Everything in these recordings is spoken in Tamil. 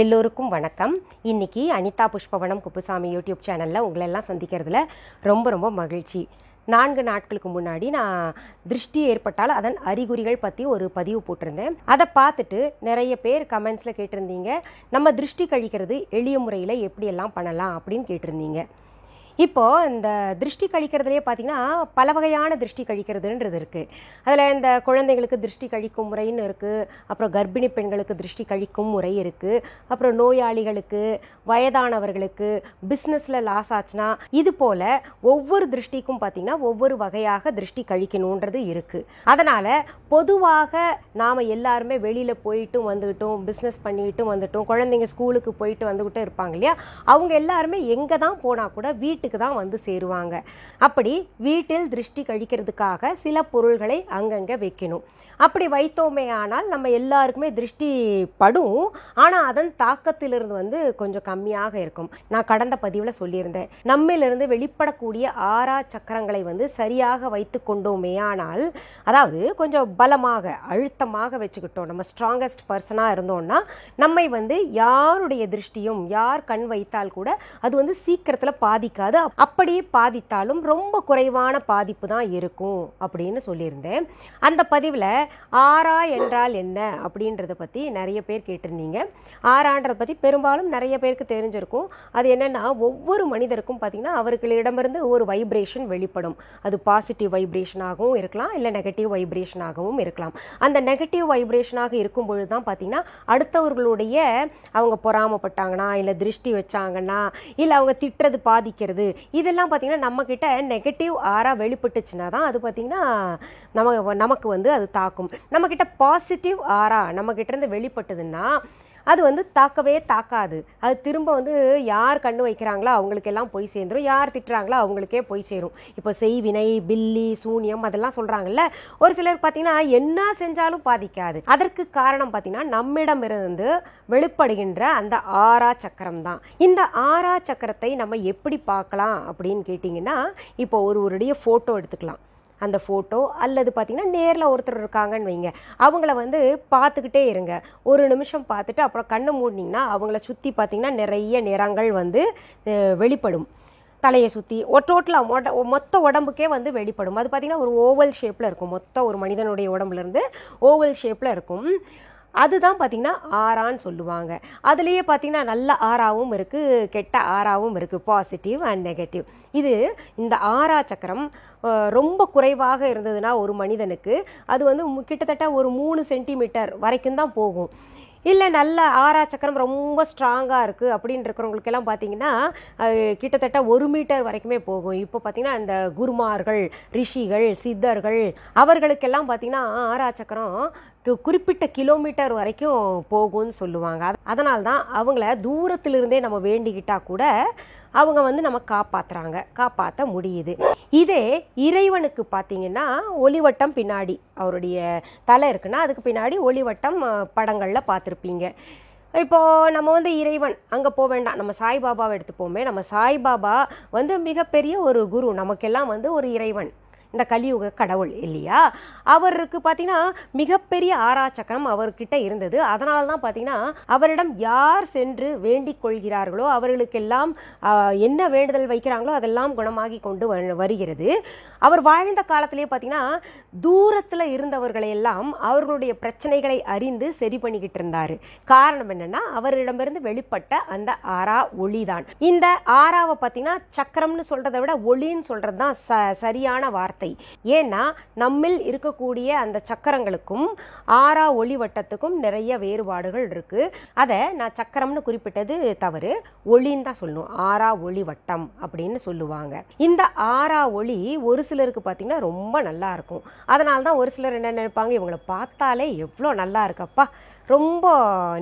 எல்லோருக்கும் வணக்கம் இன்றைக்கி அனிதா புஷ்பவனம் குப்புசாமி யூடியூப் சேனலில் உங்களெல்லாம் சந்திக்கிறதுல ரொம்ப ரொம்ப மகிழ்ச்சி நான்கு நாட்களுக்கு முன்னாடி நான் திருஷ்டி ஏற்பட்டால் அதன் அறிகுறிகள் பற்றி ஒரு பதிவு போட்டிருந்தேன் அதை பார்த்துட்டு நிறைய பேர் கமெண்ட்ஸில் கேட்டிருந்தீங்க நம்ம திருஷ்டி கழிக்கிறது எளிய முறையில் எப்படியெல்லாம் பண்ணலாம் அப்படின்னு கேட்டிருந்தீங்க இப்போது இந்த திருஷ்டி கழிக்கிறதுலேயே பார்த்தீங்கன்னா பல வகையான திருஷ்டி கழிக்கிறதுன்றது இருக்குது அதில் இந்த குழந்தைங்களுக்கு திருஷ்டி கழிக்கும் முறைன்னு இருக்குது அப்புறம் கர்ப்பிணி பெண்களுக்கு திருஷ்டி கழிக்கும் முறை இருக்குது அப்புறம் நோயாளிகளுக்கு வயதானவர்களுக்கு பிஸ்னஸில் லாஸ் ஆச்சுன்னா இது போல் ஒவ்வொரு திருஷ்டிக்கும் பார்த்தீங்கன்னா ஒவ்வொரு வகையாக திருஷ்டி கழிக்கணுன்றது இருக்குது அதனால் பொதுவாக நாம் எல்லாருமே வெளியில் போயிட்டும் வந்துக்கிட்டும் பிஸ்னஸ் பண்ணிட்டும் வந்துட்டோம் குழந்தைங்க ஸ்கூலுக்கு போயிட்டு வந்துக்கிட்டும் இருப்பாங்க இல்லையா அவங்க எல்லாருமே எங்கே தான் போனால் கூட வீட்டு வீட்டுக்கு தான் வந்து சேருவாங்க அப்படி வீட்டில் திருஷ்டி கழிக்கிறதுக்காக சில பொருள்களை அங்கங்கே வைக்கணும் அப்படி வைத்தோமே ஆனால் நம்ம எல்லாருக்குமே திருஷ்டி படும் ஆனால் அதன் தாக்கத்திலிருந்து வந்து கொஞ்சம் கம்மியாக இருக்கும் நான் கடந்த பதிவில் சொல்லியிருந்தேன் நம்மிலிருந்து வெளிப்படக்கூடிய ஆறா சக்கரங்களை வந்து சரியாக வைத்து கொண்டோமேயானால் அதாவது கொஞ்சம் பலமாக அழுத்தமாக வச்சுக்கிட்டோம் நம்ம ஸ்ட்ராங்கஸ்ட் பர்சனாக இருந்தோம்னா நம்மை வந்து யாருடைய திருஷ்டியும் யார் கண் வைத்தால் கூட அது வந்து சீக்கிரத்தில் பாதிக்காது அதாவது அப்படியே பாதித்தாலும் ரொம்ப குறைவான பாதிப்பு தான் இருக்கும் அப்படின்னு சொல்லியிருந்தேன் அந்த பதிவில் ஆறா என்றால் என்ன அப்படின்றத பற்றி நிறைய பேர் கேட்டிருந்தீங்க ஆறான்றதை பற்றி பெரும்பாலும் நிறைய பேருக்கு தெரிஞ்சிருக்கும் அது என்னென்னா ஒவ்வொரு மனிதருக்கும் பார்த்திங்கன்னா அவர்களிடமிருந்து ஒரு வைப்ரேஷன் வெளிப்படும் அது பாசிட்டிவ் வைப்ரேஷனாகவும் இருக்கலாம் இல்லை நெகட்டிவ் வைப்ரேஷனாகவும் இருக்கலாம் அந்த நெகட்டிவ் வைப்ரேஷனாக இருக்கும் பொழுது தான் பார்த்திங்கன்னா அடுத்தவர்களுடைய அவங்க பொறாமப்பட்டாங்கன்னா இல்லை திருஷ்டி வச்சாங்கன்னா இல்லை அவங்க திட்டுறது பாதிக்கிறது இதெல்லாம் பார்த்திங்கன்னா நம்மக்கிட்ட நெகட்டிவ் ஆராக வெளிப்பட்டுச்சுன்னா தான் அது பார்த்திங்கன்னா நம்ம நமக்கு வந்து அது தாக்கும் நம்மக்கிட்ட பாசிட்டிவ் ஆரா நம்மக்கிட்டேருந்து வெளிப்பட்டதுன்னா அது வந்து தாக்கவே தாக்காது அது திரும்ப வந்து யார் கண்ணு வைக்கிறாங்களோ அவங்களுக்கெல்லாம் போய் சேர்ந்துடும் யார் திட்டுறாங்களோ அவங்களுக்கே போய் சேரும் இப்போ செய்வினை பில்லி சூனியம் அதெல்லாம் சொல்கிறாங்கல்ல ஒரு சிலர் பார்த்தீங்கன்னா என்ன செஞ்சாலும் பாதிக்காது அதற்கு காரணம் பார்த்தீங்கன்னா நம்மிடமிருந்து வெளிப்படுகின்ற அந்த ஆறா சக்கரம் தான் இந்த ஆறா சக்கரத்தை நம்ம எப்படி பார்க்கலாம் அப்படின்னு கேட்டிங்கன்னா இப்போ ஒரு ஒருடைய ஃபோட்டோ எடுத்துக்கலாம் அந்த ஃபோட்டோ அல்லது பார்த்தீங்கன்னா நேரில் ஒருத்தர் இருக்காங்கன்னு வைங்க அவங்கள வந்து பார்த்துக்கிட்டே இருங்க ஒரு நிமிஷம் பார்த்துட்டு அப்புறம் கண்ணை மூடினிங்கன்னா அவங்கள சுற்றி பார்த்திங்கன்னா நிறைய நிறங்கள் வந்து வெளிப்படும் தலையை சுற்றி ஒட்டோட்டலாக மொட மொத்த உடம்புக்கே வந்து வெளிப்படும் அது பார்த்திங்கன்னா ஒரு ஓவல் ஷேப்பில் இருக்கும் மொத்த ஒரு மனிதனுடைய உடம்புலேருந்து ஓவல் ஷேப்பில் இருக்கும் அதுதான் பார்த்திங்கன்னா ஆறான்னு சொல்லுவாங்க அதுலேயே பார்த்திங்கன்னா நல்ல ஆறாவும் இருக்குது கெட்ட ஆறாவும் இருக்குது பாசிட்டிவ் அண்ட் நெகட்டிவ் இது இந்த ஆறா சக்கரம் ரொம்ப குறைவாக இருந்ததுன்னா ஒரு மனிதனுக்கு அது வந்து கிட்டத்தட்ட ஒரு மூணு சென்டிமீட்டர் வரைக்கும் தான் போகும் இல்லை நல்ல ஆறா சக்கரம் ரொம்ப ஸ்ட்ராங்காக இருக்குது அப்படின்னு இருக்கிறவங்களுக்கெல்லாம் பார்த்தீங்கன்னா கிட்டத்தட்ட ஒரு மீட்டர் வரைக்குமே போகும் இப்போ பார்த்திங்கன்னா இந்த குருமார்கள் ரிஷிகள் சித்தர்கள் அவர்களுக்கெல்லாம் பார்த்திங்கன்னா ஆறா சக்கரம் குறிப்பிட்ட கிலோமீட்டர் வரைக்கும் போகும்னு சொல்லுவாங்க அதனால தான் அவங்கள தூரத்திலிருந்தே நம்ம வேண்டிக்கிட்டால் கூட அவங்க வந்து நம்ம காப்பாற்றுறாங்க காப்பாற்ற முடியுது இதே இறைவனுக்கு பார்த்தீங்கன்னா ஒளிவட்டம் பின்னாடி அவருடைய தலை இருக்குன்னா அதுக்கு பின்னாடி ஒளிவட்டம் படங்களில் பார்த்துருப்பீங்க இப்போது நம்ம வந்து இறைவன் அங்கே போக வேண்டாம் நம்ம சாய்பாபாவை எடுத்துப்போமே நம்ம சாய்பாபா வந்து மிகப்பெரிய ஒரு குரு நமக்கெல்லாம் வந்து ஒரு இறைவன் இந்த கலியுக கடவுள் இல்லையா அவருக்கு பார்த்தீங்கன்னா மிகப்பெரிய ஆராச்சக்கரம் அவர்கிட்ட இருந்தது அதனால தான் பார்த்தீங்கன்னா அவரிடம் யார் சென்று வேண்டிக் கொள்கிறார்களோ அவர்களுக்கெல்லாம் என்ன வேண்டுதல் வைக்கிறாங்களோ அதெல்லாம் குணமாகி கொண்டு வருகிறது அவர் வாழ்ந்த காலத்திலே பார்த்தீங்கன்னா தூரத்தில் இருந்தவர்களையெல்லாம் அவர்களுடைய பிரச்சனைகளை அறிந்து சரி பண்ணிக்கிட்டு இருந்தார் காரணம் என்னென்னா அவரிடமிருந்து வெளிப்பட்ட அந்த ஆறா ஒளி தான் இந்த ஆறாவை பார்த்தீங்கன்னா சக்கரம்னு சொல்கிறத விட ஒளின்னு சொல்கிறது தான் ச சரியான வார்த்தை வார்த்தை ஏன்னா நம்மில் இருக்கக்கூடிய அந்த சக்கரங்களுக்கும் ஆறா ஒளி வட்டத்துக்கும் நிறைய வேறுபாடுகள் இருக்கு அதை நான் சக்கரம்னு குறிப்பிட்டது தவறு ஒளின்னு தான் சொல்லணும் ஆறா ஒளி வட்டம் அப்படின்னு சொல்லுவாங்க இந்த ஆறா ஒளி ஒரு சிலருக்கு பார்த்தீங்கன்னா ரொம்ப நல்லா இருக்கும் அதனால தான் ஒரு சிலர் என்ன நினைப்பாங்க இவங்களை பார்த்தாலே எவ்வளோ நல்லா இருக்கப்பா ரொம்ப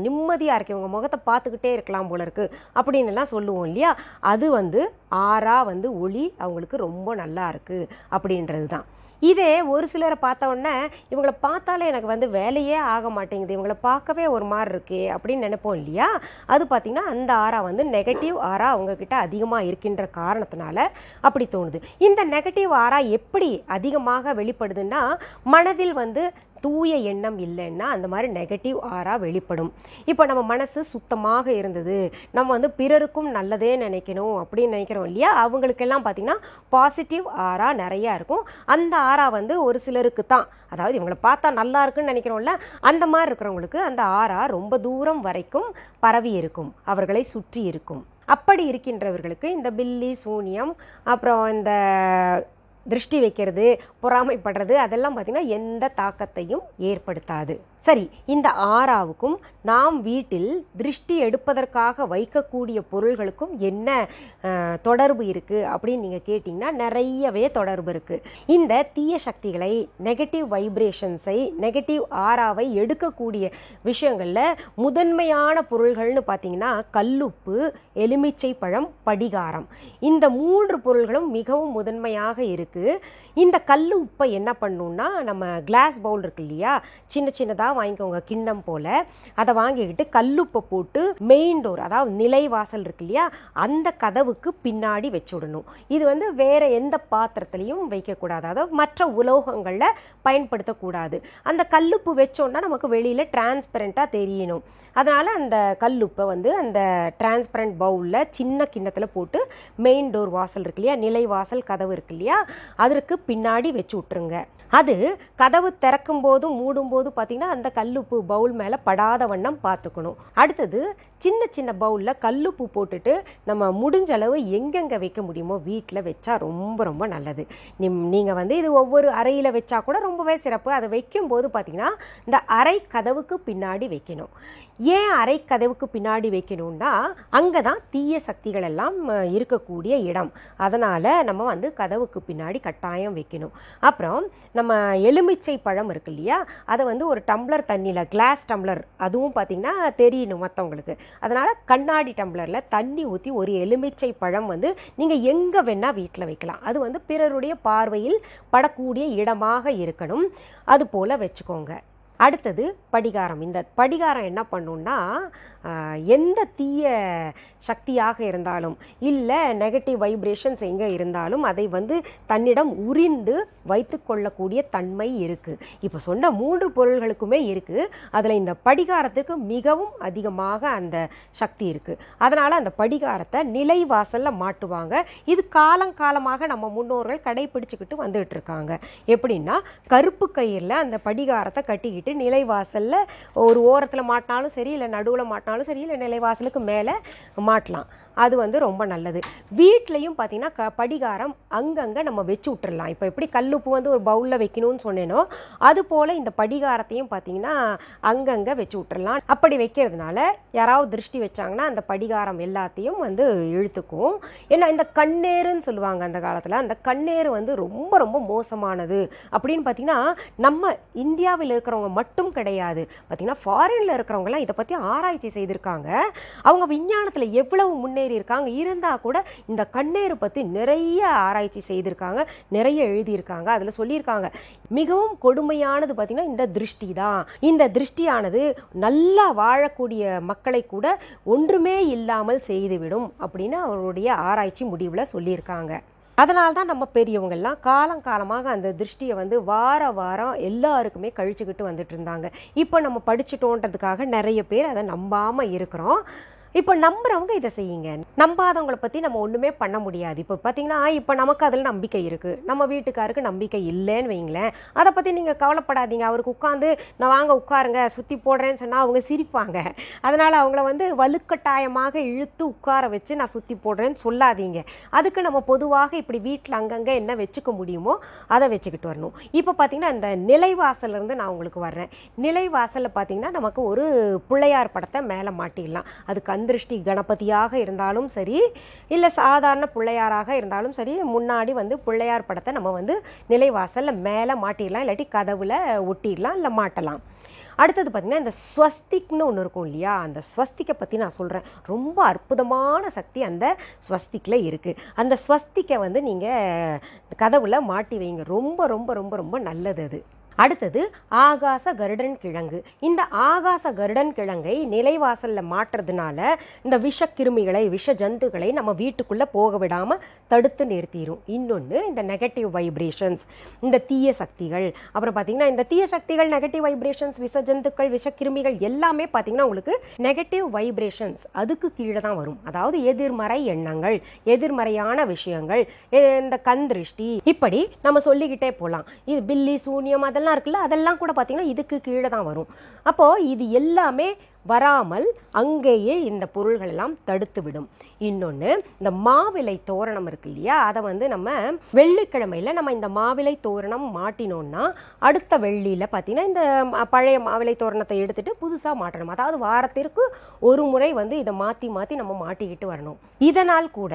நிம்மதியாக இருக்குது இவங்க முகத்தை பார்த்துக்கிட்டே இருக்கலாம் போல இருக்குது அப்படின்னுலாம் சொல்லுவோம் இல்லையா அது வந்து ஆறா வந்து ஒளி அவங்களுக்கு ரொம்ப நல்லா இருக்குது அப்படின்றது தான் இதே ஒரு சிலரை பார்த்த உடனே இவங்களை பார்த்தாலே எனக்கு வந்து வேலையே ஆக மாட்டேங்குது இவங்களை பார்க்கவே ஒரு மாதிரி இருக்கே அப்படின்னு நினைப்போம் இல்லையா அது பார்த்திங்கன்னா அந்த ஆறா வந்து நெகட்டிவ் ஆறா அவங்கக்கிட்ட அதிகமாக இருக்கின்ற காரணத்தினால அப்படி தோணுது இந்த நெகட்டிவ் ஆறா எப்படி அதிகமாக வெளிப்படுதுன்னா மனதில் வந்து தூய எண்ணம் இல்லைன்னா அந்த மாதிரி நெகட்டிவ் ஆறாக வெளிப்படும் இப்போ நம்ம மனசு சுத்தமாக இருந்தது நம்ம வந்து பிறருக்கும் நல்லதே நினைக்கணும் அப்படின்னு நினைக்கிறோம் இல்லையா அவங்களுக்கெல்லாம் பார்த்திங்கன்னா பாசிட்டிவ் ஆறா நிறையா இருக்கும் அந்த ஆறா வந்து ஒரு சிலருக்கு தான் அதாவது இவங்களை பார்த்தா நல்லா இருக்குன்னு நினைக்கிறோம்ல அந்த மாதிரி இருக்கிறவங்களுக்கு அந்த ஆறா ரொம்ப தூரம் வரைக்கும் பரவி இருக்கும் அவர்களை சுற்றி இருக்கும் அப்படி இருக்கின்றவர்களுக்கு இந்த பில்லி சூனியம் அப்புறம் இந்த திருஷ்டி வைக்கிறது பொறாமைப்படுறது அதெல்லாம் பார்த்திங்கன்னா எந்த தாக்கத்தையும் ஏற்படுத்தாது சரி இந்த ஆறாவுக்கும் நாம் வீட்டில் திருஷ்டி எடுப்பதற்காக வைக்கக்கூடிய பொருள்களுக்கும் என்ன தொடர்பு இருக்குது அப்படின்னு நீங்கள் கேட்டிங்கன்னா நிறையவே தொடர்பு இருக்குது இந்த தீய சக்திகளை நெகட்டிவ் வைப்ரேஷன்ஸை நெகட்டிவ் ஆறாவை எடுக்கக்கூடிய விஷயங்களில் முதன்மையான பொருள்கள்னு பார்த்திங்கன்னா கல்லுப்பு எலுமிச்சை பழம் படிகாரம் இந்த மூன்று பொருள்களும் மிகவும் முதன்மையாக இருக்குது அளவுக்கு இந்த கல் உப்பை என்ன பண்ணணுன்னா நம்ம கிளாஸ் பவுல் இருக்கு இல்லையா சின்ன சின்னதாக வாங்கிக்கோங்க கிண்ணம் போல் அதை வாங்கிக்கிட்டு கல்லுப்பை போட்டு மெயின் டோர் அதாவது நிலை வாசல் இருக்கு இல்லையா அந்த கதவுக்கு பின்னாடி வச்சுடணும் இது வந்து வேறு எந்த பாத்திரத்திலையும் வைக்கக்கூடாது அதாவது மற்ற உலோகங்களில் பயன்படுத்தக்கூடாது அந்த கல்லுப்பு வச்சோன்னா நமக்கு வெளியில் டிரான்ஸ்பரண்ட்டாக தெரியணும் அதனால் அந்த கல்லுப்பை வந்து அந்த டிரான்ஸ்பரண்ட் பவுலில் சின்ன கிண்ணத்தில் போட்டு மெயின் டோர் வாசல் இருக்கு இல்லையா நிலை வாசல் கதவு இருக்கு இல்லையா அதற்கு பின்னாடி வச்சு விட்ருங்க அது கதவு திறக்கும் போதும் மூடும் போது பார்த்திங்கன்னா அந்த கல்லுப்பு பவுல் மேலே படாத வண்ணம் பார்த்துக்கணும் அடுத்தது சின்ன சின்ன பவுலில் கல்லுப்பு போட்டுட்டு நம்ம முடிஞ்ச அளவு எங்கெங்கே வைக்க முடியுமோ வீட்டில் வச்சா ரொம்ப ரொம்ப நல்லது நிம் நீங்கள் வந்து இது ஒவ்வொரு அறையில் வச்சா கூட ரொம்பவே சிறப்பு அதை வைக்கும்போது பார்த்திங்கன்னா இந்த அறை கதவுக்கு பின்னாடி வைக்கணும் ஏன் அரை கதவுக்கு பின்னாடி வைக்கணும்னா அங்கே தான் தீய சக்திகள் எல்லாம் இருக்கக்கூடிய இடம் அதனால் நம்ம வந்து கதவுக்கு பின்னாடி கட்டாயம் வைக்கணும் அப்புறம் நம்ம எலுமிச்சை பழம் இருக்கு இல்லையா அதை வந்து ஒரு டம்ளர் தண்ணியில் கிளாஸ் டம்ளர் அதுவும் பார்த்திங்கன்னா தெரியணும் மற்றவங்களுக்கு அதனால் கண்ணாடி டம்ளரில் தண்ணி ஊற்றி ஒரு எலுமிச்சை பழம் வந்து நீங்கள் எங்கே வேணால் வீட்டில் வைக்கலாம் அது வந்து பிறருடைய பார்வையில் படக்கூடிய இடமாக இருக்கணும் அது போல் வச்சுக்கோங்க அடுத்தது படிகாரம் இந்த படிகாரம் என்ன பண்ணுன்னா எந்த தீய சக்தியாக இருந்தாலும் இல்லை நெகட்டிவ் வைப்ரேஷன்ஸ் எங்கே இருந்தாலும் அதை வந்து தன்னிடம் உறிந்து வைத்து கொள்ளக்கூடிய தன்மை இருக்குது இப்போ சொன்ன மூன்று பொருள்களுக்குமே இருக்குது அதில் இந்த படிகாரத்துக்கு மிகவும் அதிகமாக அந்த சக்தி இருக்குது அதனால் அந்த படிகாரத்தை நிலை வாசலில் மாட்டுவாங்க இது காலங்காலமாக நம்ம முன்னோர்கள் கடைப்பிடிச்சிக்கிட்டு வந்துகிட்டு இருக்காங்க எப்படின்னா கருப்பு கயிறில் அந்த படிகாரத்தை கட்டிக்கிட்டு நிலை வாசலில் ஒரு ஓரத்தில் மாட்டினாலும் சரி இல்லை நடுவில் மாட்டினாலும் வேணாலும் சரி இல்லை நிலைவாசலுக்கு மேலே மாட்டலாம் அது வந்து ரொம்ப நல்லது வீட்லேயும் பார்த்தீங்கன்னா க படிகாரம் அங்கங்கே நம்ம வச்சு விட்டுடலாம் இப்போ எப்படி கல்லுப்பு வந்து ஒரு பவுலில் வைக்கணும்னு சொன்னேனோ அது போல் இந்த படிகாரத்தையும் பார்த்தீங்கன்னா அங்கங்கே வச்சு விட்டுடலாம் அப்படி வைக்கிறதுனால யாராவது திருஷ்டி வச்சாங்கன்னா அந்த படிகாரம் எல்லாத்தையும் வந்து இழுத்துக்கும் ஏன்னா இந்த கண்ணேருன்னு சொல்லுவாங்க அந்த காலத்தில் அந்த கண்ணேறு வந்து ரொம்ப ரொம்ப மோசமானது அப்படின்னு பார்த்தீங்கன்னா நம்ம இந்தியாவில் இருக்கிறவங்க மட்டும் கிடையாது பார்த்திங்கன்னா ஃபாரினில் இருக்கிறவங்கலாம் இதை பற்றி ஆராய்ச்சி செய்திருக்காங்க அவங்க விஞ்ஞானத்தில் எவ்வளவு முன்னே முன்னேறி இருக்காங்க இருந்தால் கூட இந்த கண்ணீரை பற்றி நிறைய ஆராய்ச்சி செய்திருக்காங்க நிறைய எழுதியிருக்காங்க அதில் சொல்லியிருக்காங்க மிகவும் கொடுமையானது பார்த்திங்கன்னா இந்த திருஷ்டி தான் இந்த திருஷ்டியானது நல்லா வாழக்கூடிய மக்களை கூட ஒன்றுமே இல்லாமல் செய்துவிடும் அப்படின்னு அவருடைய ஆராய்ச்சி முடிவில் சொல்லியிருக்காங்க அதனால தான் நம்ம பெரியவங்கள்லாம் காலம் காலமாக அந்த திருஷ்டியை வந்து வார வாரம் எல்லாருக்குமே கழிச்சுக்கிட்டு வந்துட்டு இருந்தாங்க இப்போ நம்ம படிச்சுட்டோன்றதுக்காக நிறைய பேர் அதை நம்பாமல் இருக்கிறோம் இப்போ நம்புறவங்க இதை செய்யுங்க நம்பாதவங்களை பற்றி நம்ம ஒன்றுமே பண்ண முடியாது இப்போ பார்த்தீங்கன்னா இப்போ நமக்கு அதில் நம்பிக்கை இருக்குது நம்ம வீட்டுக்காருக்கு நம்பிக்கை இல்லைன்னு வைங்களேன் அதை பற்றி நீங்கள் கவலைப்படாதீங்க அவருக்கு உட்காந்து நான் வாங்க உட்காருங்க சுற்றி போடுறேன்னு சொன்னால் அவங்க சிரிப்பாங்க அதனால் அவங்கள வந்து வலுக்கட்டாயமாக இழுத்து உட்கார வச்சு நான் சுற்றி போடுறேன்னு சொல்லாதீங்க அதுக்கு நம்ம பொதுவாக இப்படி வீட்டில் அங்கங்கே என்ன வச்சுக்க முடியுமோ அதை வச்சுக்கிட்டு வரணும் இப்போ பார்த்தீங்கன்னா இந்த இருந்து நான் உங்களுக்கு வர்றேன் நிலைவாசலில் பார்த்தீங்கன்னா நமக்கு ஒரு பிள்ளையார் படத்தை மேலே மாட்டிடலாம் அதுக்கு சந்திருஷ்டி கணபதியாக இருந்தாலும் சரி இல்லை சாதாரண பிள்ளையாராக இருந்தாலும் சரி முன்னாடி வந்து பிள்ளையார் படத்தை நம்ம வந்து நிலைவாசலில் மேலே மாட்டிடலாம் இல்லாட்டி கதவில் ஒட்டிடலாம் இல்லை மாட்டலாம் அடுத்தது பார்த்திங்கன்னா இந்த ஸ்வஸ்திக்னு ஒன்று இருக்கும் இல்லையா அந்த ஸ்வஸ்திக்கை பற்றி நான் சொல்கிறேன் ரொம்ப அற்புதமான சக்தி அந்த ஸ்வஸ்திக்கில் இருக்குது அந்த ஸ்வஸ்திக்கை வந்து நீங்கள் கதவில் மாட்டி வைங்க ரொம்ப ரொம்ப ரொம்ப ரொம்ப நல்லது அது அடுத்தது ஆகாச கருடன் கிழங்கு இந்த ஆகாச கருடன் கிழங்கை நிலைவாசலில் மாற்றுறதுனால இந்த விஷ கிருமிகளை விஷ ஜந்துக்களை நம்ம வீட்டுக்குள்ளே போக விடாமல் தடுத்து நிறுத்திடும் இன்னொன்று இந்த நெகட்டிவ் வைப்ரேஷன்ஸ் இந்த தீய சக்திகள் அப்புறம் பார்த்திங்கன்னா இந்த தீய சக்திகள் நெகட்டிவ் வைப்ரேஷன்ஸ் விஷ ஜந்துக்கள் விஷ கிருமிகள் எல்லாமே பார்த்திங்கன்னா உங்களுக்கு நெகட்டிவ் வைப்ரேஷன்ஸ் அதுக்கு கீழே தான் வரும் அதாவது எதிர்மறை எண்ணங்கள் எதிர்மறையான விஷயங்கள் இந்த கந்திருஷ்டி இப்படி நம்ம சொல்லிக்கிட்டே போகலாம் இது பில்லி சூன்யம் அதெல்லாம் அதெல்லாம் இருக்குல்ல அதெல்லாம் கூட பார்த்திங்கன்னா இதுக்கு கீழே தான் வரும் அப்போது இது எல்லாமே வராமல் அங்கேயே இந்த பொருள்கள் எல்லாம் தடுத்து விடும் இன்னொன்று இந்த மாவிலை தோரணம் இருக்கு இல்லையா அதை வந்து நம்ம வெள்ளிக்கிழமையில் நம்ம இந்த மாவிலை தோரணம் மாட்டினோம்னா அடுத்த வெள்ளியில் பார்த்திங்கன்னா இந்த பழைய மாவிலை தோரணத்தை எடுத்துகிட்டு புதுசாக மாட்டணும் அதாவது வாரத்திற்கு ஒரு முறை வந்து இதை மாற்றி மாற்றி நம்ம மாட்டிக்கிட்டு வரணும் இதனால் கூட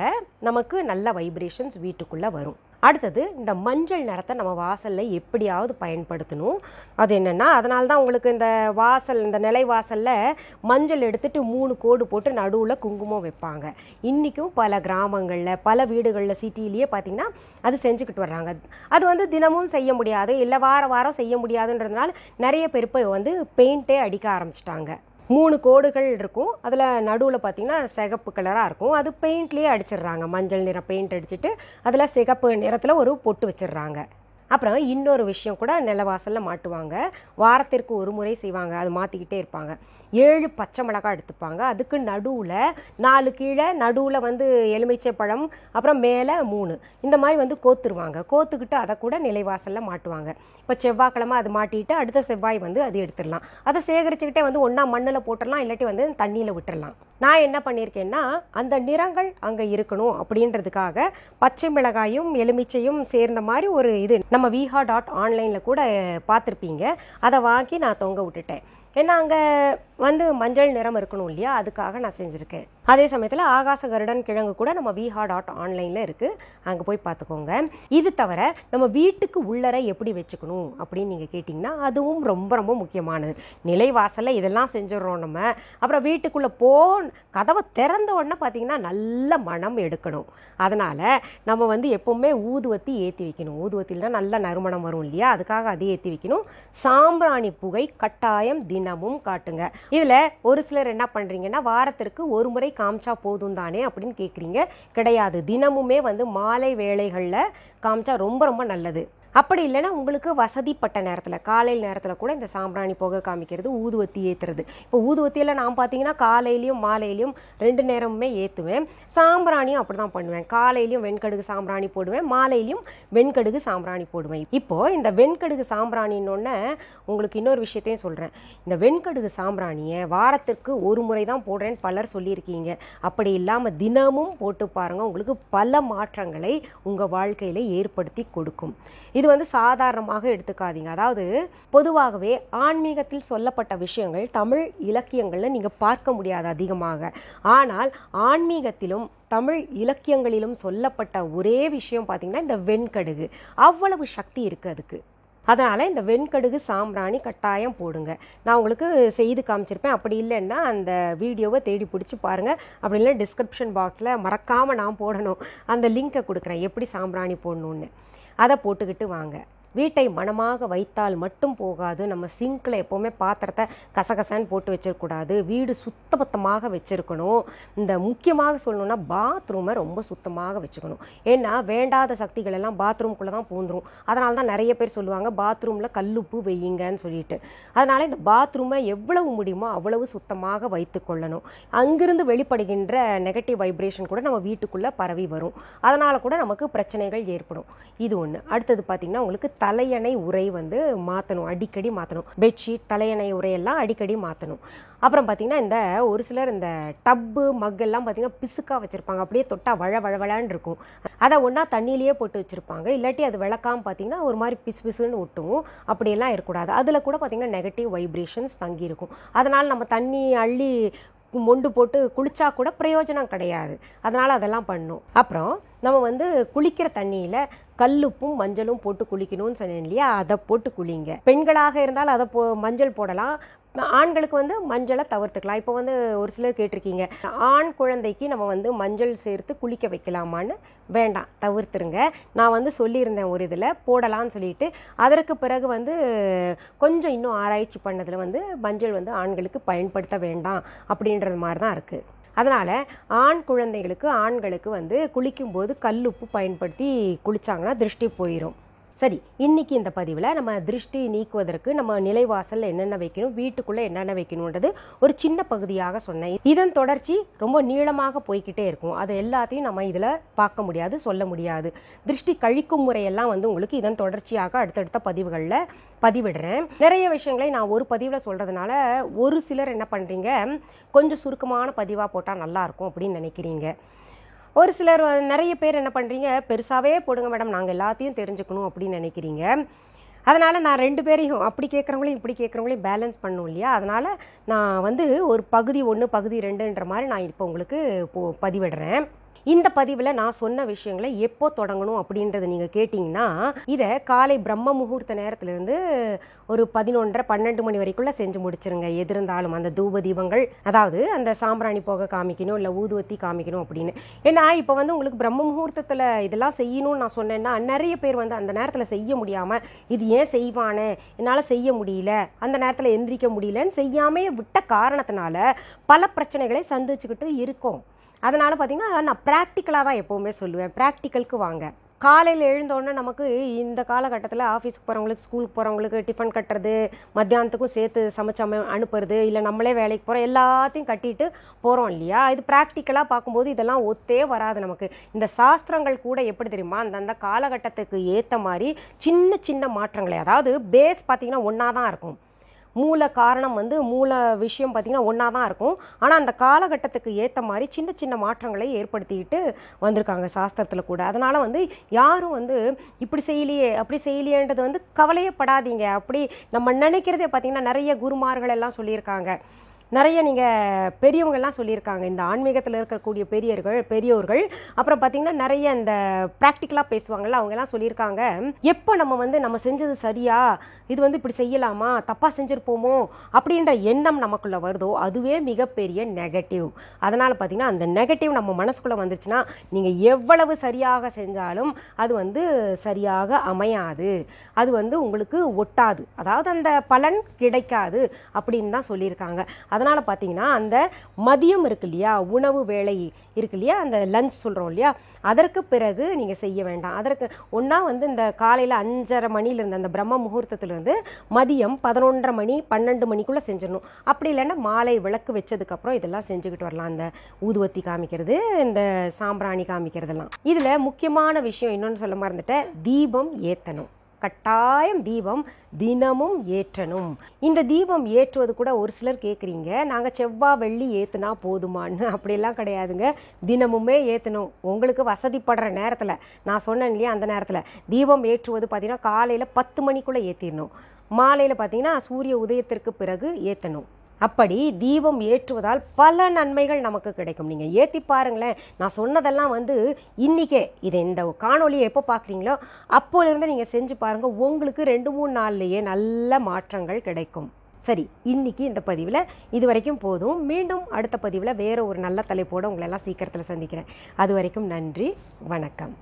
நமக்கு நல்ல வைப்ரேஷன்ஸ் வீட்டுக்குள்ளே வரும் அடுத்தது இந்த மஞ்சள் நிறத்தை நம்ம வாசலில் எப்படியாவது பயன்படுத்தணும் அது என்னென்னா அதனால தான் உங்களுக்கு இந்த வாசல் இந்த நிலை வாசலில் மஞ்சள் எடுத்துகிட்டு மூணு கோடு போட்டு நடுவில் குங்குமம் வைப்பாங்க இன்றைக்கும் பல கிராமங்களில் பல வீடுகளில் சிட்டிலேயே பார்த்திங்கன்னா அது செஞ்சுக்கிட்டு வர்றாங்க அது வந்து தினமும் செய்ய முடியாது இல்லை வார வாரம் செய்ய முடியாதுன்றதுனால நிறைய பேர் இப்போ வந்து பெயிண்ட்டே அடிக்க ஆரம்பிச்சிட்டாங்க மூணு கோடுகள் இருக்கும் அதில் நடுவில் பார்த்திங்கன்னா சிகப்பு கலராக இருக்கும் அது பெயிண்ட்லேயே அடிச்சிடுறாங்க மஞ்சள் நிற பெயிண்ட் அடிச்சுட்டு அதில் சிகப்பு நிறத்தில் ஒரு பொட்டு வச்சிடுறாங்க அப்புறம் இன்னொரு விஷயம் கூட நிலவாசலில் மாட்டுவாங்க வாரத்திற்கு ஒரு முறை செய்வாங்க அது மாற்றிக்கிட்டே இருப்பாங்க ஏழு பச்சை மிளகாய் எடுத்துப்பாங்க அதுக்கு நடுவில் நாலு கீழே நடுவில் வந்து எலுமிச்சை பழம் அப்புறம் மேலே மூணு இந்த மாதிரி வந்து கோத்துருவாங்க கோத்துக்கிட்டு அதை கூட நிலைவாசலில் மாட்டுவாங்க இப்போ செவ்வாய்க்கிழமை அது மாட்டிட்டு அடுத்த செவ்வாய் வந்து அது எடுத்துடலாம் அதை சேகரிச்சுக்கிட்டே வந்து ஒன்றா மண்ணில் போட்டுடலாம் இல்லாட்டி வந்து தண்ணியில் விட்டுடலாம் நான் என்ன பண்ணியிருக்கேன்னா அந்த நிறங்கள் அங்கே இருக்கணும் அப்படின்றதுக்காக பச்சை மிளகாயும் எலுமிச்சையும் சேர்ந்த மாதிரி ஒரு இது நம்ம விஹா டாட் ஆன்லைனில் கூட பார்த்துருப்பீங்க அதை வாங்கி நான் தொங்க விட்டுட்டேன் ஏன்னா அங்கே வந்து மஞ்சள் நிறம் இருக்கணும் இல்லையா அதுக்காக நான் செஞ்சுருக்கேன் அதே சமயத்தில் ஆகாச கருடன் கிழங்கு கூட நம்ம விஹா டாட் ஆன்லைனில் இருக்குது அங்கே போய் பார்த்துக்கோங்க இது தவிர நம்ம வீட்டுக்கு உள்ளரை எப்படி வச்சுக்கணும் அப்படின்னு நீங்கள் கேட்டிங்கன்னா அதுவும் ரொம்ப ரொம்ப முக்கியமானது நிலைவாசலில் இதெல்லாம் செஞ்சிடறோம் நம்ம அப்புறம் வீட்டுக்குள்ளே போ கதவை திறந்த உடனே பார்த்திங்கன்னா நல்ல மனம் எடுக்கணும் அதனால் நம்ம வந்து எப்போவுமே ஊதுவத்தி ஏற்றி வைக்கணும் ஊதுவத்தில் தான் நல்ல நறுமணம் வரும் இல்லையா அதுக்காக அதை ஏற்றி வைக்கணும் சாம்பிராணி புகை கட்டாயம் தினமும் காட்டுங்க இதில் ஒரு சிலர் என்ன பண்ணுறீங்கன்னா வாரத்திற்கு ஒரு முறை காமிச்சா போதும் தானே அப்படின்னு கேட்குறீங்க கிடையாது தினமுமே வந்து மாலை வேளைகளில் காமிச்சா ரொம்ப ரொம்ப நல்லது அப்படி இல்லைன்னா உங்களுக்கு வசதிப்பட்ட நேரத்தில் காலையில் நேரத்தில் கூட இந்த சாம்பிராணி போக காமிக்கிறது ஊதுவத்தி ஏற்றுறது இப்போ ஊதுவத்தியெல்லாம் நான் பார்த்தீங்கன்னா காலையிலையும் மாலையிலையும் ரெண்டு நேரமுமே ஏற்றுவேன் சாம்பிராணியும் அப்படி தான் பண்ணுவேன் காலையிலையும் வெண்கடுகு சாம்பிராணி போடுவேன் மாலையிலையும் வெண்கடுகு சாம்பிராணி போடுவேன் இப்போது இந்த வெண்கடுகு சாம்பிராணின்னொன்னே உங்களுக்கு இன்னொரு விஷயத்தையும் சொல்கிறேன் இந்த வெண்கடுகு சாம்பிராணியை வாரத்திற்கு ஒரு முறை தான் போடுறேன்னு பலர் சொல்லியிருக்கீங்க அப்படி இல்லாமல் தினமும் போட்டு பாருங்கள் உங்களுக்கு பல மாற்றங்களை உங்கள் வாழ்க்கையில் ஏற்படுத்தி கொடுக்கும் இது வந்து சாதாரணமாக எடுத்துக்காதீங்க அதாவது பொதுவாகவே ஆன்மீகத்தில் சொல்லப்பட்ட விஷயங்கள் தமிழ் இலக்கியங்களில் நீங்கள் பார்க்க முடியாது அதிகமாக ஆனால் ஆன்மீகத்திலும் தமிழ் இலக்கியங்களிலும் சொல்லப்பட்ட ஒரே விஷயம் பார்த்திங்கன்னா இந்த வெண்கடுகு அவ்வளவு சக்தி இருக்குது அதுக்கு அதனால் இந்த வெண்கடுகு சாம்பிராணி கட்டாயம் போடுங்க நான் உங்களுக்கு செய்து காமிச்சிருப்பேன் அப்படி இல்லைன்னா அந்த வீடியோவை தேடி பிடிச்சி பாருங்கள் அப்படி இல்லை டிஸ்கிரிப்ஷன் பாக்ஸில் மறக்காமல் நான் போடணும் அந்த லிங்க்கை கொடுக்குறேன் எப்படி சாம்பிராணி போடணுன்னு அதை போட்டுக்கிட்டு வாங்க வீட்டை மனமாக வைத்தால் மட்டும் போகாது நம்ம சிங்கில் எப்போவுமே பாத்திரத்தை கசகசான்னு போட்டு வச்சிடக்கூடாது வீடு சுத்தபத்தமாக வச்சுருக்கணும் இந்த முக்கியமாக சொல்லணும்னா பாத்ரூமை ரொம்ப சுத்தமாக வச்சுக்கணும் ஏன்னா வேண்டாத சக்திகள் எல்லாம் பாத்ரூம்குள்ளே தான் பூந்துடும் அதனால தான் நிறைய பேர் சொல்லுவாங்க பாத்ரூமில் கல்லுப்பு வெய்யுங்கன்னு சொல்லிட்டு அதனால் இந்த பாத்ரூமை எவ்வளவு முடியுமோ அவ்வளவு சுத்தமாக வைத்து கொள்ளணும் அங்கிருந்து வெளிப்படுகின்ற நெகட்டிவ் வைப்ரேஷன் கூட நம்ம வீட்டுக்குள்ளே பரவி வரும் அதனால் கூட நமக்கு பிரச்சனைகள் ஏற்படும் இது ஒன்று அடுத்தது பார்த்திங்கன்னா உங்களுக்கு தலையணை உரை வந்து மாற்றணும் அடிக்கடி மாற்றணும் பெட்ஷீட் தலையணை உரையெல்லாம் அடிக்கடி மாற்றணும் அப்புறம் பார்த்திங்கன்னா இந்த ஒரு சிலர் இந்த டப்பு மக்கெல்லாம் பார்த்திங்கன்னா பிசுக்காக வச்சுருப்பாங்க அப்படியே தொட்டால் வழ வழவழான் இருக்கும் அதை ஒன்றா தண்ணியிலேயே போட்டு வச்சுருப்பாங்க இல்லாட்டி அது விளக்காமல் பார்த்திங்கன்னா ஒரு மாதிரி பிசு பிசுன்னு ஒட்டும் அப்படியெல்லாம் இருக்கக்கூடாது அதில் கூட பார்த்திங்கன்னா நெகட்டிவ் வைப்ரேஷன்ஸ் தங்கியிருக்கும் அதனால் நம்ம தண்ணி அள்ளி மொண்டு போட்டு குளிச்சா கூட பிரயோஜனம் கிடையாது அதனால் அதெல்லாம் பண்ணும் அப்புறம் நம்ம வந்து குளிக்கிற தண்ணியில் கல்லுப்பும் மஞ்சளும் போட்டு குளிக்கணும்னு சொன்னேன் இல்லையா அதை போட்டு குளிங்க பெண்களாக இருந்தால் அதை போ மஞ்சள் போடலாம் ஆண்களுக்கு வந்து மஞ்சளை தவிர்த்துக்கலாம் இப்போ வந்து ஒரு சிலர் கேட்டிருக்கீங்க ஆண் குழந்தைக்கு நம்ம வந்து மஞ்சள் சேர்த்து குளிக்க வைக்கலாமான்னு வேண்டாம் தவிர்த்துருங்க நான் வந்து சொல்லியிருந்தேன் ஒரு இதில் போடலாம்னு சொல்லிட்டு அதற்கு பிறகு வந்து கொஞ்சம் இன்னும் ஆராய்ச்சி பண்ணதில் வந்து மஞ்சள் வந்து ஆண்களுக்கு பயன்படுத்த வேண்டாம் அப்படின்றது மாதிரி தான் இருக்குது அதனால் ஆண் குழந்தைகளுக்கு ஆண்களுக்கு வந்து குளிக்கும்போது கல்லுப்பு பயன்படுத்தி குளித்தாங்கன்னா திருஷ்டி போயிடும் சரி இன்றைக்கி இந்த பதிவில் நம்ம திருஷ்டி நீக்குவதற்கு நம்ம நிலைவாசலில் என்னென்ன வைக்கணும் வீட்டுக்குள்ளே என்னென்ன வைக்கணுன்றது ஒரு சின்ன பகுதியாக சொன்னேன் இதன் தொடர்ச்சி ரொம்ப நீளமாக போய்கிட்டே இருக்கும் அது எல்லாத்தையும் நம்ம இதில் பார்க்க முடியாது சொல்ல முடியாது திருஷ்டி கழிக்கும் முறையெல்லாம் வந்து உங்களுக்கு இதன் தொடர்ச்சியாக அடுத்தடுத்த பதிவுகளில் பதிவிடுறேன் நிறைய விஷயங்களை நான் ஒரு பதிவில் சொல்கிறதுனால ஒரு சிலர் என்ன பண்ணுறீங்க கொஞ்சம் சுருக்கமான பதிவாக போட்டால் நல்லாயிருக்கும் அப்படின்னு நினைக்கிறீங்க ஒரு சிலர் நிறைய பேர் என்ன பண்ணுறீங்க பெருசாகவே போடுங்க மேடம் நாங்கள் எல்லாத்தையும் தெரிஞ்சுக்கணும் அப்படின்னு நினைக்கிறீங்க அதனால் நான் ரெண்டு பேரையும் அப்படி கேட்குறவங்களையும் இப்படி கேட்குறவங்களையும் பேலன்ஸ் பண்ணும் இல்லையா அதனால் நான் வந்து ஒரு பகுதி ஒன்று பகுதி ரெண்டுன்ற மாதிரி நான் இப்போ உங்களுக்கு போ பதிவிடுறேன் இந்த பதிவில் நான் சொன்ன விஷயங்களை எப்போ தொடங்கணும் அப்படின்றத நீங்கள் கேட்டிங்கன்னா இதை காலை பிரம்ம முகூர்த்த நேரத்துலேருந்து ஒரு பதினொன்றரை பன்னெண்டு மணி வரைக்குள்ளே செஞ்சு முடிச்சிருங்க எதிர்ந்தாலும் அந்த தூப தீபங்கள் அதாவது அந்த சாம்பிராணி போக காமிக்கணும் இல்லை ஊதுவத்தி காமிக்கணும் அப்படின்னு ஏன்னா இப்போ வந்து உங்களுக்கு பிரம்ம முகூர்த்தத்தில் இதெல்லாம் செய்யணும்னு நான் சொன்னேன்னா நிறைய பேர் வந்து அந்த நேரத்தில் செய்ய முடியாமல் இது ஏன் செய்வானே என்னால் செய்ய முடியல அந்த நேரத்தில் எந்திரிக்க முடியலன்னு செய்யாமையே விட்ட காரணத்தினால பல பிரச்சனைகளை சந்திச்சுக்கிட்டு இருக்கோம் அதனால் பார்த்திங்கன்னா நான் ப்ராக்டிக்கலாக தான் எப்போவுமே சொல்லுவேன் ப்ராக்டிக்கலுக்கு வாங்க காலையில் எழுந்தோடனே நமக்கு இந்த காலகட்டத்தில் ஆஃபீஸுக்கு போகிறவங்களுக்கு ஸ்கூலுக்கு போகிறவங்களுக்கு டிஃபன் கட்டுறது மத்தியானத்துக்கும் சேர்த்து சமைச்சு அமை அனுப்புறது இல்லை நம்மளே வேலைக்கு போகிறோம் எல்லாத்தையும் கட்டிட்டு போகிறோம் இல்லையா இது ப்ராக்டிக்கலாக பார்க்கும்போது இதெல்லாம் ஒத்தே வராது நமக்கு இந்த சாஸ்திரங்கள் கூட எப்படி தெரியுமா அந்தந்த காலகட்டத்துக்கு ஏற்ற மாதிரி சின்ன சின்ன மாற்றங்களை அதாவது பேஸ் பார்த்திங்கன்னா ஒன்றா தான் இருக்கும் மூல காரணம் வந்து மூல விஷயம் பார்த்திங்கன்னா ஒன்றா தான் இருக்கும் ஆனால் அந்த காலகட்டத்துக்கு ஏற்ற மாதிரி சின்ன சின்ன மாற்றங்களை ஏற்படுத்திக்கிட்டு வந்திருக்காங்க சாஸ்திரத்தில் கூட அதனால் வந்து யாரும் வந்து இப்படி செய்யலையே அப்படி செய்யலையேன்றது வந்து கவலையப்படாதீங்க அப்படி நம்ம நினைக்கிறதே பார்த்திங்கன்னா நிறைய குருமார்கள் எல்லாம் சொல்லியிருக்காங்க நிறைய நீங்கள் பெரியவங்கள்லாம் சொல்லியிருக்காங்க இந்த ஆன்மீகத்தில் இருக்கக்கூடிய பெரியர்கள் பெரியோர்கள் அப்புறம் பார்த்தீங்கன்னா நிறைய இந்த ப்ராக்டிக்கலாக பேசுவாங்கள்ல அவங்கெல்லாம் சொல்லியிருக்காங்க எப்போ நம்ம வந்து நம்ம செஞ்சது சரியா இது வந்து இப்படி செய்யலாமா தப்பாக செஞ்சுருப்போமோ அப்படின்ற எண்ணம் நமக்குள்ளே வருதோ அதுவே மிகப்பெரிய நெகட்டிவ் அதனால் பார்த்தீங்கன்னா அந்த நெகட்டிவ் நம்ம மனசுக்குள்ளே வந்துருச்சுன்னா நீங்கள் எவ்வளவு சரியாக செஞ்சாலும் அது வந்து சரியாக அமையாது அது வந்து உங்களுக்கு ஒட்டாது அதாவது அந்த பலன் கிடைக்காது அப்படின்னு தான் சொல்லியிருக்காங்க அதனால் பார்த்தீங்கன்னா அந்த மதியம் இருக்கு இல்லையா உணவு வேலை இருக்கு இல்லையா அந்த லஞ்ச் சொல்கிறோம் இல்லையா அதற்கு பிறகு நீங்கள் செய்ய வேண்டாம் அதற்கு ஒன்றா வந்து இந்த காலையில் அஞ்சரை மணியிலிருந்து அந்த பிரம்ம முகூர்த்தத்துலேருந்து மதியம் பதினொன்றரை மணி பன்னெண்டு மணிக்குள்ளே செஞ்சிடணும் அப்படி இல்லைன்னா மாலை விளக்கு வச்சதுக்கப்புறம் இதெல்லாம் செஞ்சுக்கிட்டு வரலாம் அந்த ஊதுவத்தி காமிக்கிறது இந்த சாம்பிராணி காமிக்கிறதெல்லாம் இதில் முக்கியமான விஷயம் இன்னொன்று சொல்ல மறந்துட்டேன் தீபம் ஏற்றணும் கட்டாயம் தீபம் தினமும் ஏற்றணும் இந்த தீபம் ஏற்றுவது கூட ஒரு சிலர் கேட்குறீங்க நாங்கள் செவ்வாய் வெள்ளி ஏற்றுனா போதுமான்னு அப்படிலாம் கிடையாதுங்க தினமுமே ஏற்றணும் உங்களுக்கு வசதிப்படுற நேரத்தில் நான் சொன்னேன் இல்லையா அந்த நேரத்தில் தீபம் ஏற்றுவது பார்த்திங்கன்னா காலையில் பத்து மணிக்குள்ளே ஏற்றிடணும் மாலையில் பார்த்திங்கன்னா சூரிய உதயத்திற்கு பிறகு ஏற்றணும் அப்படி தீபம் ஏற்றுவதால் பல நன்மைகள் நமக்கு கிடைக்கும் நீங்கள் ஏற்றி பாருங்களேன் நான் சொன்னதெல்லாம் வந்து இன்றைக்கே இதை இந்த காணொலியை எப்போ பார்க்குறீங்களோ அப்போலேருந்து நீங்கள் செஞ்சு பாருங்கள் உங்களுக்கு ரெண்டு மூணு நாள்லேயே நல்ல மாற்றங்கள் கிடைக்கும் சரி இன்றைக்கி இந்த பதிவில் இது வரைக்கும் போதும் மீண்டும் அடுத்த பதிவில் வேறு ஒரு நல்ல தலைப்போடு உங்களெல்லாம் சீக்கிரத்தில் சந்திக்கிறேன் அது வரைக்கும் நன்றி வணக்கம்